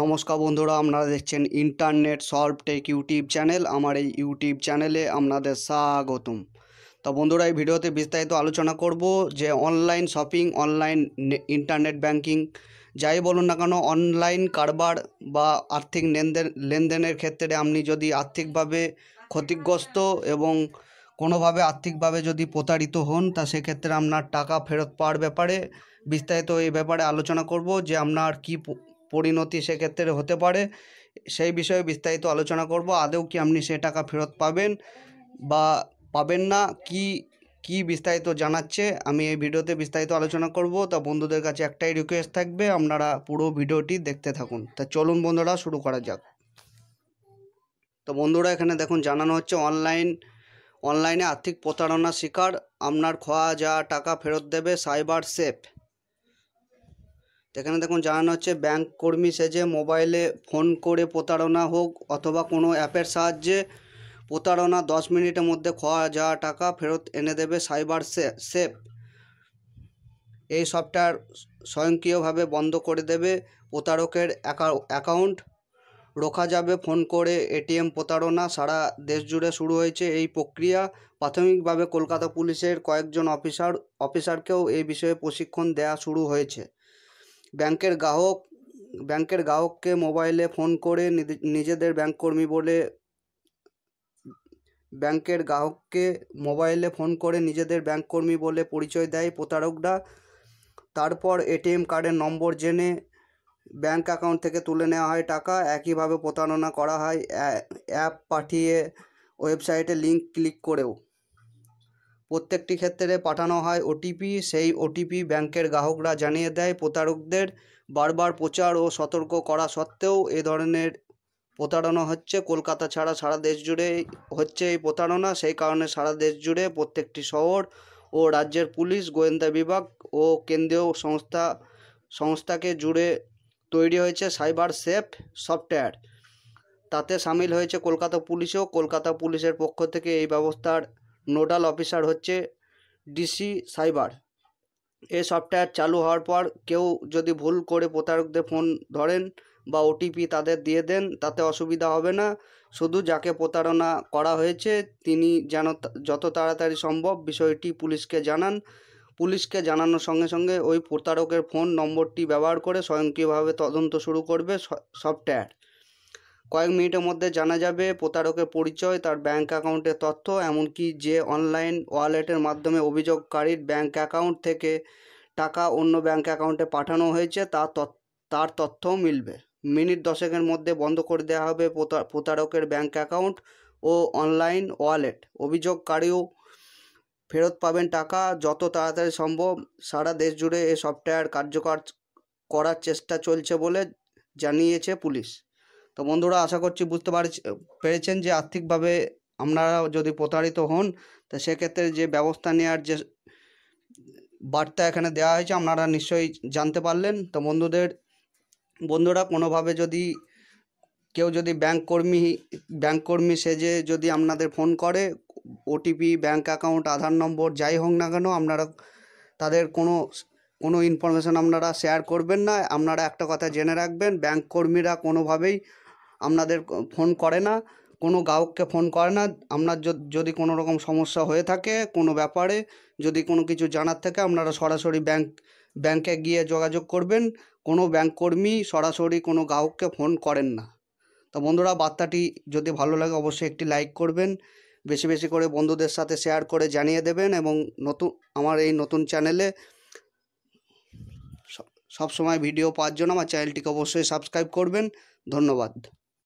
নমস্কার বন্ধুরা আপনারা দেখছেন internet solve tech YouTube channel আমার এই ইউটিউব চ্যানেলে আপনাদের স্বাগতম তো বন্ধুরা এই ভিডিওতে বিস্তারিত আলোচনা করব যে online shopping online internet banking যাই বলুন না কেন অনলাইন কারবার বা আর্থিক লেনদেন লেনদেনের ক্ষেত্রে আপনি যদি আর্থিকভাবে ক্ষতিগ্রস্ত এবং কোনোভাবে আর্থিকভাবে যদি প্রতারিত হন তা সেক্ষেত্রে আপনার টাকা ফেরত পাওয়ার ব্যাপারে বিস্তারিত এই ব্যাপারে আলোচনা করব যে আপনার কী পরিণতি সেক্ষেত্রে হতে পারে সেই বিষয়ে বিস্তারিত আলোচনা করব আদৌ কি আপনি সে টাকা ফেরত পাবেন বা পাবেন না কি কি বিস্তারিত জানাচ্ছে আমি এই ভিডিওতে বিস্তারিত আলোচনা করব তা বন্ধুদের কাছে একটাই রিকোয়েস্ট থাকবে আপনারা পুরো ভিডিওটি দেখতে থাকুন তা চলুন বন্ধুরা শুরু করা যাক তো বন্ধুরা এখানে দেখুন জানানো হচ্ছে অনলাইন অনলাইনে আর্থিক প্রতারণার শিকার আপনার খোয়া যা টাকা ফেরত দেবে সাইবার সেফ এখানে দেখুন জানানো হচ্ছে ব্যাংক কর্মী সেজে মোবাইলে ফোন করে প্রতারণা হোক অথবা কোনো অ্যাপের সাহায্যে প্রতারণা দশ মিনিটের মধ্যে খোয়া যাওয়া টাকা ফেরত এনে দেবে সাইবার সেফ এই সফটওয়্যার স্বয়ংক্রিয়ভাবে বন্ধ করে দেবে প্রতারকের অ্যাকাউন্ট রোখা যাবে ফোন করে এটিএম প্রতারণা সারা দেশ জুড়ে শুরু হয়েছে এই প্রক্রিয়া প্রাথমিকভাবে কলকাতা পুলিশের কয়েকজন অফিসার অফিসারকেও এই বিষয়ে প্রশিক্ষণ দেয়া শুরু হয়েছে ব্যাংকের গ্রাহক ব্যাংকের গ্রাহককে মোবাইলে ফোন করে নিজেদের ব্যাংক কর্মী বলে ব্যাংকের গ্রাহককে মোবাইলে ফোন করে নিজেদের ব্যাংক কর্মী বলে পরিচয় দেয় প্রতারকরা তারপর এটিএম কার্ডের নম্বর জেনে ব্যাংক অ্যাকাউন্ট থেকে তুলে নেওয়া হয় টাকা একইভাবে প্রতারণা করা হয় অ্যাপ পাঠিয়ে ওয়েবসাইটে লিঙ্ক ক্লিক করেও প্রত্যেকটি ক্ষেত্রে পাঠানো হয় ওটিপি সেই ওটিপি ব্যাংকের গ্রাহকরা জানিয়ে দেয় প্রতারকদের বারবার প্রচার ও সতর্ক করা সত্ত্বেও এ ধরনের প্রতারণা হচ্ছে কলকাতা ছাড়া সারা দেশ জুড়ে হচ্ছে এই প্রতারণা সেই কারণে সারা দেশ জুড়ে প্রত্যেকটি শহর ও রাজ্যের পুলিশ গোয়েন্দা বিভাগ ও কেন্দ্রীয় সংস্থা সংস্থাকে জুড়ে তৈরি হয়েছে সাইবার সেফ সফটওয়্যার তাতে সামিল হয়েছে কলকাতা পুলিশও কলকাতা পুলিশের পক্ষ থেকে এই ব্যবস্থার নোডাল অফিসার হচ্ছে ডিসি সাইবার এই সফটওয়্যার চালু হওয়ার পর কেউ যদি ভুল করে প্রতারকদের ফোন ধরেন বা ওটিপি তাদের দিয়ে দেন তাতে অসুবিধা হবে না শুধু যাকে প্রতারণা করা হয়েছে তিনি যেন যত তাড়াতাড়ি সম্ভব বিষয়টি পুলিশকে জানান পুলিশকে জানানোর সঙ্গে সঙ্গে ওই প্রতারকের ফোন নম্বরটি ব্যবহার করে স্বয়ংক্রিয়ভাবে তদন্ত শুরু করবে সফটওয়্যার কয়েক মিনিটের মধ্যে জানা যাবে প্রতারকের পরিচয় তার ব্যাঙ্ক অ্যাকাউন্টের তথ্য এমনকি যে অনলাইন ওয়ালেটের মাধ্যমে অভিযোগকারীর ব্যাঙ্ক অ্যাকাউন্ট থেকে টাকা অন্য ব্যাঙ্ক অ্যাকাউন্টে পাঠানো হয়েছে তার তার তথ্য মিলবে মিনিট দশেকের মধ্যে বন্ধ করে দেওয়া হবে প্রতারকের ব্যাঙ্ক অ্যাকাউন্ট ও অনলাইন ওয়ালেট অভিযোগকারীও ফেরত পাবেন টাকা যত তাড়াতাড়ি সম্ভব সারা দেশ জুড়ে এ সফটওয়্যার কার্যকর করার চেষ্টা চলছে বলে জানিয়েছে পুলিশ তো বন্ধুরা আশা করছি বুঝতে পার পেরেছেন যে আর্থিকভাবে আপনারা যদি প্রতারিত হন তো সেক্ষেত্রে যে ব্যবস্থা নেওয়ার যে বার্তা এখানে দেওয়া হয়েছে আপনারা নিশ্চয়ই জানতে পারলেন তো বন্ধুদের বন্ধুরা কোনোভাবে যদি কেউ যদি ব্যাংক কর্মী ব্যাংক কর্মী সেজে যদি আপনাদের ফোন করে OTP bank account Aadhaar number যাই হোক না কেন আপনারা তাদের কোনো কোনো ইনফরমেশান আপনারা শেয়ার করবেন না আপনারা একটা কথা জেনে রাখবেন ব্যাংক কর্মীরা কোনোভাবেই আপনাদের ফোন করে না কোনো গ্রাহককে ফোন করে না আপনার যদি কোনো রকম সমস্যা হয়ে থাকে কোনো ব্যাপারে যদি কোনো কিছু জানার থাকে আপনারা সরাসরি ব্যাংক ব্যাংকে গিয়ে যোগাযোগ করবেন কোনো ব্যাংক কর্মী সরাসরি কোনো গ্রাহককে ফোন করেন না তো বন্ধুরা বার্তাটি যদি ভালো লাগে অবশ্যই একটি লাইক করবেন বেশি বেশি করে বন্ধুদের সাথে শেয়ার করে জানিয়ে দেবেন এবং নতুন আমার এই নতুন চ্যানেলে সব সময় ভিডিও পাওয়ার জন্য আমার চ্যানেলটিকে অবশ্যই সাবস্ক্রাইব করবেন ধন্যবাদ